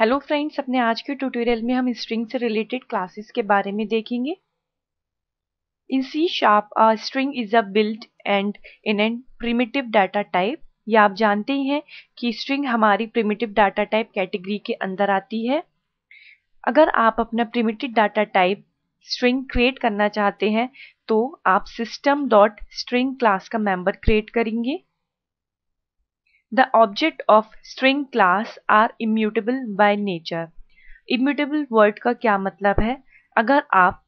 Hello friends अपने आज के ट्यूटोरियल में हम स्ट्रिंग से रिलेटेड क्लासेस के बारे में देखेंगे in C sharp string is a build and in and primitive data type या आप जानते ही हैं कि स्ट्रिंग हमारी प्रिमिटिव डाटा टाइप कैटेगरी के अंदर आती है अगर आप अपना primitive data type string create करना चाहते हैं तो आप सिस्टम डॉट स्ट्रिंग क्लास का मेंबर क्रिएट करेंगे The object of string class are immutable by nature. Immutable word का क्या मतलब है अगर आप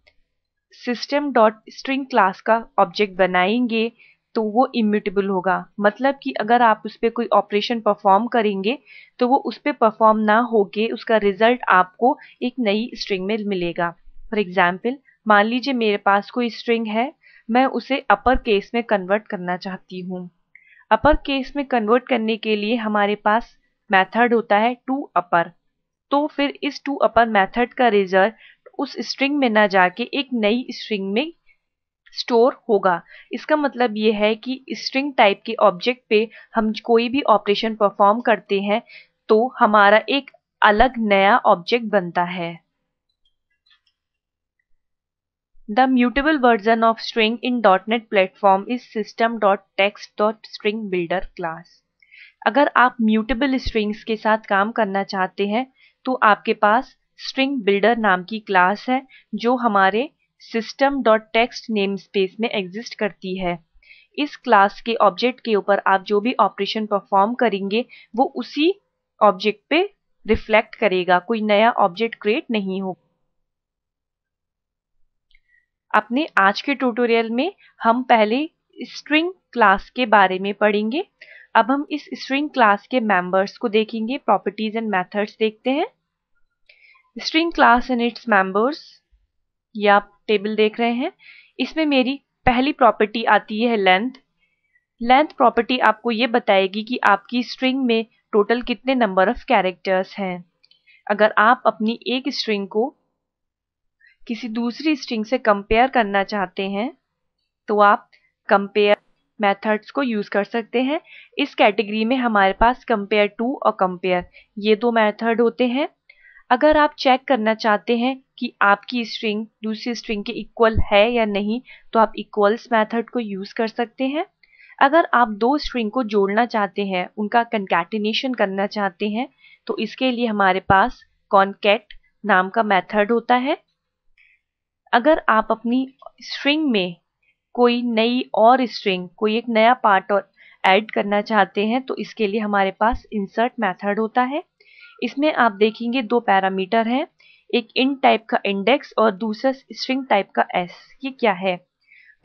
सिस्टम डॉट स्ट्रिंग क्लास का ऑब्जेक्ट बनाएंगे तो वो इम्यूटेबल होगा मतलब कि अगर आप उस पर कोई ऑपरेशन परफॉर्म करेंगे तो वो उस पर परफॉर्म ना होके उसका रिजल्ट आपको एक नई स्ट्रिंग में मिलेगा फॉर एग्जाम्पल मान लीजिए मेरे पास कोई स्ट्रिंग है मैं उसे अपर केस में कन्वर्ट करना चाहती हूँ अपर केस में कन्वर्ट करने के लिए हमारे पास मेथड होता है टू अपर तो फिर इस टू अपर मेथड का रिजल्ट उस स्ट्रिंग में ना जाके एक नई स्ट्रिंग में स्टोर होगा इसका मतलब ये है कि स्ट्रिंग टाइप के ऑब्जेक्ट पे हम कोई भी ऑपरेशन परफॉर्म करते हैं तो हमारा एक अलग नया ऑब्जेक्ट बनता है The mutable version of string in .NET platform is system.text.stringbuilder class. अगर आप mutable strings के साथ काम करना चाहते हैं तो आपके पास string builder नाम की क्लास है जो हमारे system.text namespace में एग्जिस्ट करती है इस क्लास के ऑब्जेक्ट के ऊपर आप जो भी ऑपरेशन परफॉर्म करेंगे वो उसी ऑब्जेक्ट पे रिफ्लेक्ट करेगा कोई नया ऑब्जेक्ट क्रिएट नहीं होगा अपने आज के ट्यूटोरियल में हम पहले स्ट्रिंग क्लास के बारे में पढ़ेंगे अब हम इस स्ट्रिंग क्लास के मेंबर्स को देखेंगे प्रॉपर्टीज एंड मेथड्स देखते हैं string class and its members ये आप टेबल देख रहे हैं इसमें मेरी पहली प्रॉपर्टी आती है लेंथ लेंथ प्रॉपर्टी आपको ये बताएगी कि आपकी स्ट्रिंग में टोटल कितने नंबर ऑफ कैरेक्टर्स हैं अगर आप अपनी एक स्ट्रिंग को किसी दूसरी स्ट्रिंग से कंपेयर करना चाहते हैं तो आप कंपेयर मेथड्स को यूज़ कर सकते हैं इस कैटेगरी में हमारे पास कंपेयर टू और कंपेयर ये दो मेथड होते हैं अगर आप चेक करना चाहते हैं कि आपकी स्ट्रिंग दूसरी स्ट्रिंग के इक्वल है या नहीं तो आप इक्वल्स मेथड को यूज़ कर सकते हैं अगर आप दो स्ट्रिंग को जोड़ना चाहते हैं उनका कंकैटिनेशन करना चाहते हैं तो इसके लिए हमारे पास कॉन्केट नाम का मेथड होता है अगर आप अपनी स्ट्रिंग में कोई नई और स्ट्रिंग कोई एक नया पार्ट और ऐड करना चाहते हैं तो इसके लिए हमारे पास इंसर्ट मेथड होता है इसमें आप देखेंगे दो पैरामीटर हैं एक इन टाइप का इंडेक्स और दूसरा स्ट्रिंग टाइप का एस ये क्या है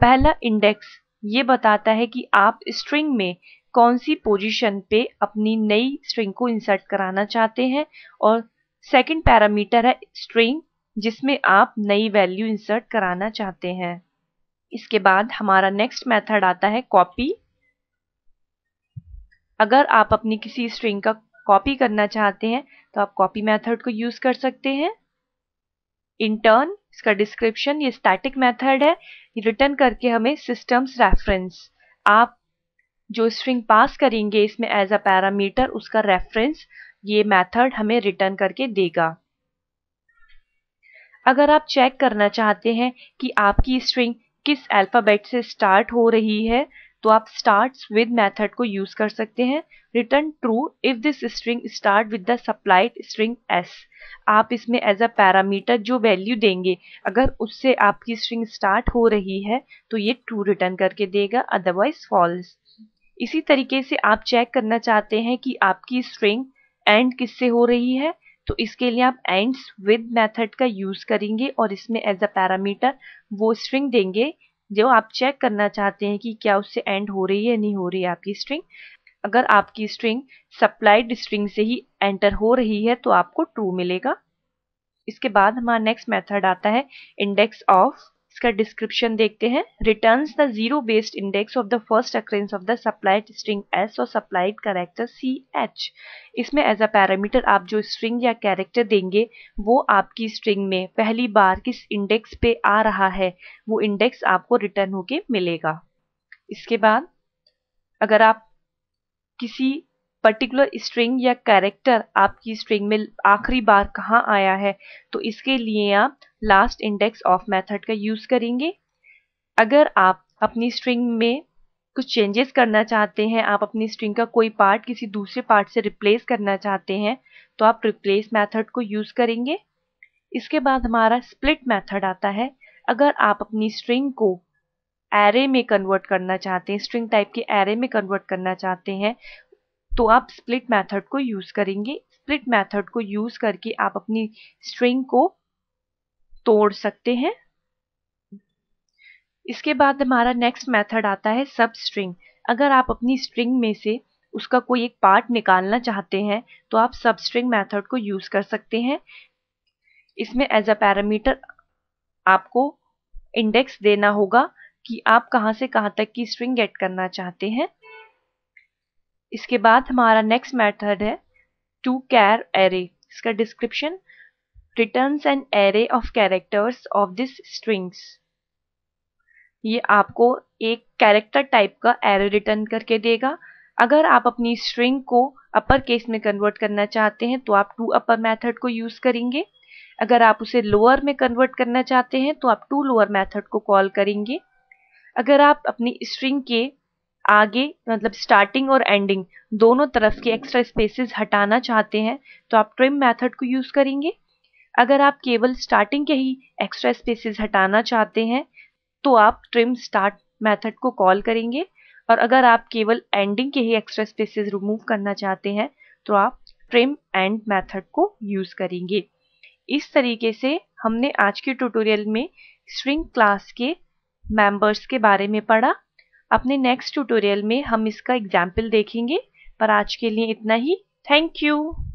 पहला इंडेक्स ये बताता है कि आप स्ट्रिंग में कौन सी पोजीशन पे अपनी नई स्ट्रिंग को इंसर्ट कराना चाहते हैं और सेकंड पैरामीटर है स्ट्रिंग जिसमें आप नई वैल्यू इंसर्ट कराना चाहते हैं इसके बाद हमारा नेक्स्ट मेथड आता है कॉपी अगर आप अपनी किसी स्ट्रिंग का कॉपी करना चाहते हैं तो आप कॉपी मेथड को यूज़ कर सकते हैं इंटर्न इसका डिस्क्रिप्शन ये स्टैटिक मेथड है ये रिटर्न करके हमें सिस्टम्स रेफरेंस आप जो स्ट्रिंग पास करेंगे इसमें एज अ पैरामीटर उसका रेफरेंस ये मेथड हमें रिटर्न करके देगा अगर आप चेक करना चाहते हैं कि आपकी स्ट्रिंग किस अल्फ़ाबेट से स्टार्ट हो रही है तो आप स्टार्ट विद मैथड को यूज़ कर सकते हैं return true if this string start with the supplied string s आप इसमें एज अ पैरामीटर जो वैल्यू देंगे अगर उससे आपकी स्ट्रिंग स्टार्ट हो रही है तो ये ट्रू रिटर्न करके देगा अदरवाइज फॉल्स इसी तरीके से आप चेक करना चाहते हैं कि आपकी स्ट्रिंग एंड किससे हो रही है तो इसके लिए आप एंड्स विद मेथड का यूज़ करेंगे और इसमें एज अ पैरामीटर वो स्ट्रिंग देंगे जो आप चेक करना चाहते हैं कि क्या उससे एंड हो रही है या नहीं हो रही है आपकी स्ट्रिंग अगर आपकी स्ट्रिंग सप्लाइड स्ट्रिंग से ही एंटर हो रही है तो आपको ट्रू मिलेगा इसके बाद हमारा नेक्स्ट मेथड आता है इंडेक्स ऑफ इसका डिस्क्रिप्शन देखते हैं return the zero based index of the first occurrence of the supplied string s और सप्लाइड कैरेक्टर सी एच इसमें एज अ पैरामीटर आप जो स्ट्रिंग या कैरेक्टर देंगे वो आपकी स्ट्रिंग में पहली बार किस इंडेक्स पे आ रहा है वो इंडेक्स आपको रिटर्न होके मिलेगा इसके बाद अगर आप किसी पर्टिकुलर स्ट्रिंग या कैरेक्टर आपकी स्ट्रिंग में आखिरी बार कहाँ आया है तो इसके लिए आप लास्ट इंडेक्स ऑफ मेथड का यूज़ करेंगे अगर आप अपनी स्ट्रिंग में कुछ चेंजेस करना चाहते हैं आप अपनी स्ट्रिंग का कोई पार्ट किसी दूसरे पार्ट से रिप्लेस करना चाहते हैं तो आप रिप्लेस मेथड को यूज़ करेंगे इसके बाद हमारा स्प्लिट मेथड आता है अगर आप अपनी स्ट्रिंग को एरे में कन्वर्ट करना चाहते हैं स्ट्रिंग टाइप के एरे में कन्वर्ट करना चाहते हैं तो आप स्प्लिट मेथड को यूज़ करेंगे स्प्लिट मेथड को यूज़ करके आप अपनी स्ट्रिंग को तोड़ सकते हैं इसके बाद हमारा नेक्स्ट मेथड आता है सब स्ट्रिंग अगर आप अपनी स्ट्रिंग में से उसका कोई एक पार्ट निकालना चाहते हैं तो आप सब स्ट्रिंग मैथड को यूज़ कर सकते हैं इसमें एज अ पैरामीटर आपको इंडेक्स देना होगा कि आप कहां से कहां तक की स्ट्रिंग गेट करना चाहते हैं इसके बाद हमारा नेक्स्ट मेथड है टू कैर एरे इसका description returns an array of characters of this strings ये आपको एक कैरेक्टर टाइप का एरे रिटर्न करके देगा अगर आप अपनी स्ट्रिंग को अपर केस में कन्वर्ट करना चाहते हैं तो आप टू अपर मेथड को यूज़ करेंगे अगर आप उसे लोअर में कन्वर्ट करना चाहते हैं तो आप टू लोअर मेथड को कॉल करेंगे अगर आप अपनी स्ट्रिंग के आगे मतलब स्टार्टिंग और एंडिंग दोनों तरफ के एक्स्ट्रा स्पेसेस हटाना चाहते हैं तो आप ट्रिम मेथड को यूज़ करेंगे अगर आप केवल स्टार्टिंग के ही एक्स्ट्रा स्पेसेस हटाना चाहते हैं तो आप ट्रिम स्टार्ट मेथड को कॉल करेंगे और अगर आप केवल एंडिंग के ही एक्स्ट्रा स्पेसेस रिमूव करना चाहते हैं तो आप ट्रिम एंड मेथड को यूज़ करेंगे इस तरीके से हमने आज के ट्यूटोरियल में स्ट्रिंग क्लास के मेंबर्स के बारे में पढ़ा अपने नेक्स्ट ट्यूटोरियल में हम इसका एग्जाम्पल देखेंगे पर आज के लिए इतना ही थैंक यू